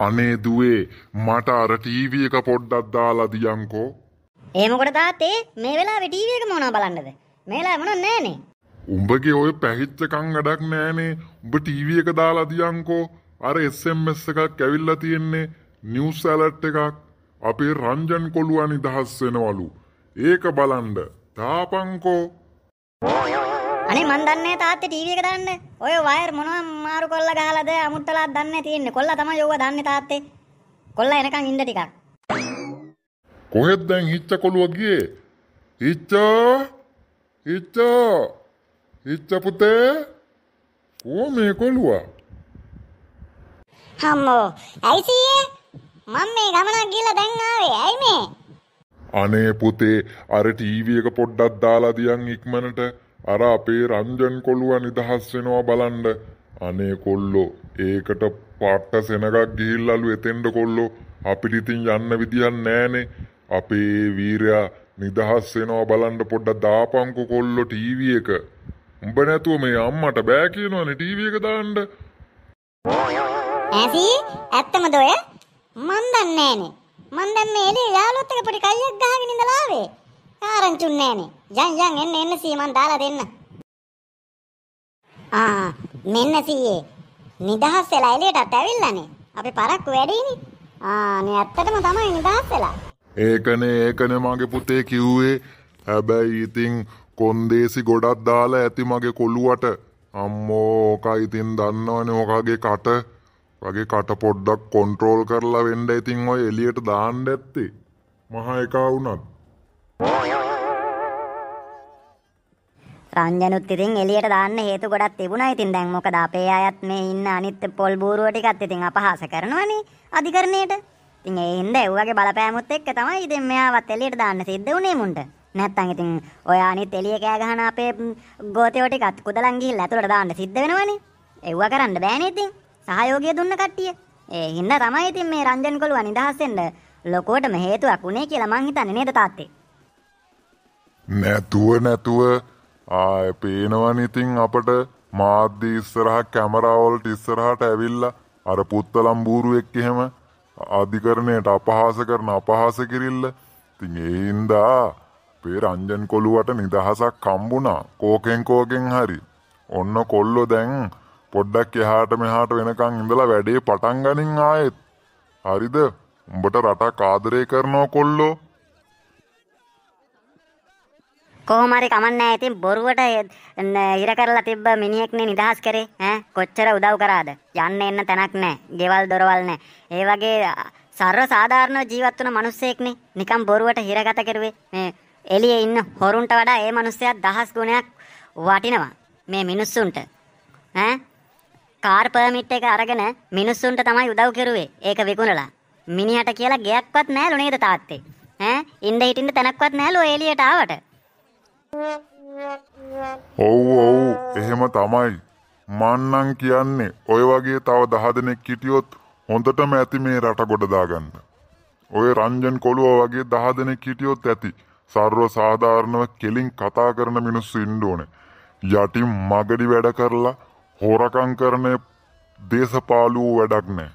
අනේ දුවේ මට අර ටීවී එක පොඩ්ඩක් දාලා දියන්කෝ. ඒ මොකටද තාත්තේ? මේ වෙලාවේ ටීවී එක මොනවා බලන්නද? මේලා මොනක් නැහනේ. උඹගේ ඔය පැහිච්චකම් වැඩක් නැහනේ. උඹ ටීවී එක දාලා දියන්කෝ. අර SMS එකක් ඇවිල්ලා තියෙන්නේ නිවුස් ඇලර්ට් එකක්. අපේ රංජන් කොළුවා නිදහස් වෙනවලු. ඒක බලන්න. තාපංකෝ. අනේ මන් දන්නේ තාත්තේ ටීවී එක දාන්න. ඔය වයර් මොනවා මාරු කොල්ල ගහලාද අමුත්තලාද දන්නේ තියෙන්නේ. කොල්ලා තමයි යෝවා දන්නේ තාත්තේ. කොල්ලා එනකන් ඉන්න ටිකක්. කොහෙද දැන් හිච්ච කොළුව ගියේ? හිච්ච! හිච්ච! හිච්ච පුතේ! කොහොමේ කොළුවා? හම්මෝ ඇයි සීයේ මම මේ ගමනක් ගිහලා දැන් ආවේ ඇයි මේ අනේ පුතේ අර ටීවී එක පොඩ්ඩක් දාලා දියන් ඉක්මනට අර අපේ රංජන් කොළුව නිදහස් වෙනවා බලන්ඩ අනේ කොල්ලෝ ඒකට පට්ට සෙනගක් ගිහිල්ලලු එතෙන්ඩ කොල්ලෝ අපිටිතින් යන්න විදිියන් නෑනේ අපේ වීරයා නිදහස් වෙනවා බලන්ඩ පොඩ්ඩ දාපංකු කොල්ලො ටීව එක උඹ නැතුව මේ අම්මට බෑ කියනවනේ ටීව එක දාන්ඩ ඇසි ඇත්තම දොය මන්දන්නේනේ මන්දන්නේ එලේ යාලොත්තක පොඩි කයියක් ගහගෙන ඉඳලාවේ ආරංචුන්නෑනේ යන් යන් එන්න එන්න සී මන් දාලා දෙන්න ආ මෙන්න සීයේ නිදහස් වෙලා එළියටත් ඇවිල්ලානේ අපි පරක්කු වැඩිනේ ආ නේ ඇත්තටම තමයි නිදහස් වෙලා ඒකනේ ඒකනේ මගේ පුතේ කිව්වේ හැබැයි ඉතින් කොන්දේසි ගොඩක් දාලා ඇති මගේ කොළුවට අම්මෝ ඕකා ඉතින් දන්නවනේ ඕකාගේ කට වගේ කට පොඩ්ඩක් කොන්ට්‍රෝල් කරලා වෙන්න ඉතින් ඔය එළියට දාන්න ඇත්තේ මහා එකා වුණත් රංජනුත් ඉතින් එළියට දාන්න හේතු ගොඩක් තිබුණා. ඉතින් දැන් මොකද අපේ අයත් මේ ඉන්න අනිත් පොල් බූරුව ටිකත් ඉතින් අපහාස කරනවනේ අධිකරණයට. ඉතින් ඒ හින්දා ඒවගේ බලපෑමුත් එක්ක තමයි ඉතින් මෙයාවත් එළියට දාන්න සිද්ධ වුණේ මුන්ට. නැත්තම් ඉතින් ඔය අනිත් එළිය කෑ ගහන අපේ ගෝතයෝ ටිකත් කුදලන් ගිහිල්ලා ඇතුළට දාන්න සිද්ධ වෙනවනේ. ඒව කරන්න බෑනේ ඉතින්. සහයෝගය දුන්න කට්ටිය. ඒ හින්දා තමයි ඉතින් මේ රංජන් කොළුවා නිදහස් වෙන්න ලොකෝටම හේතුවක් උනේ කියලා මං හිතන්නේ නේද තාත්තේ? නැතුව නැතුව ආය පේනවනිතින් අපට මාධ්‍ය ඉස්සරහ කැමරාවල්ට ඉස්සරහට ඇවිල්ල අර පුත්තලම් බූරුවෙක් එහෙම අධිකරණයට අපහාස කරන අපහාස කිරිල්ල තින් ඒන්දා පේ රංජන් කොළුවට නිදහසක් කම්බුණා කෝකෙන් කෝකෙන් හරි ඔන්න කොල්ලො දැන් පොඩ්ඩක් එහාට මෙහාට වෙනකං ඉඳලා වැඩේ පටන් ගනින් ආයෙත් හරිද උඹට රටක් ආදරය කරනෝ කොල්ලෝ කොහොමරි කමන්න ඇතින් බොරුවට හිර කරලා තිබ්බ මිනිහෙක්නේ නිදහස් කරේ ඈ කොච්චර උදව් කරාද යන්න එන්න තැනක් නැහැ ගෙවල් දොරවල් නැහැ ඒ වගේ සර්ව සාධාරණව ජීවත් වුණ මිනිස්සෙක්නේ නිකන් බොරුවට හිරගත කරුවේ මේ එළියේ ඉන්න හොරුන්ට වඩා ඒ මිනිස්සයා දහස් ගුණයක් වටිනවා මේ මිනිස්සුන්ට ඈ කාර් පර්මිට් එක අරගෙන මිනිස්සුන්ට තමයි උදව් කරුවේ ඒක විකුණලා මිනිහට කියලා ගයක්වත් නැලු නේද තාත්තේ ඈ ඉන්න හිටින්න තැනක්වත් නැලු එළියට ආවට ඔව් ඔව් එහෙම තමයි. මන්නං කියන්නේ ඔය වගේ තව දහ දෙනෙක් හිටියොත් හොඳටම ඇති මේ රට ගොඩදාගන්න. ඔය රංජන් කොළුව වගේ දහ දෙනෙක් හිටියොත් ඇති. සර්ව සාධාරණව කෙලින් කතා කරන මිනිස්සු ඉන්න ඕනේ. යටි මගඩි වැඩ කරලා හොරකම් කරන දේශපාලුව වැඩක් නෑ.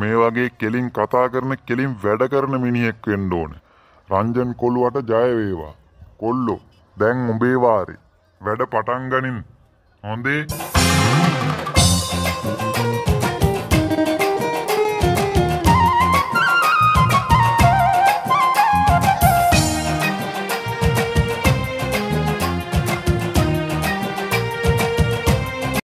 මේ වගේ කෙලින් කතා කරන කෙලින් වැඩ කරන මිනිහෙක් වෙන්න ඕනේ. රංජන් කොළුවට ජය වේවා. කොල්ලෝ දැන් උඹේ වාරි වැඩ පටන්ගනින් හොඳේ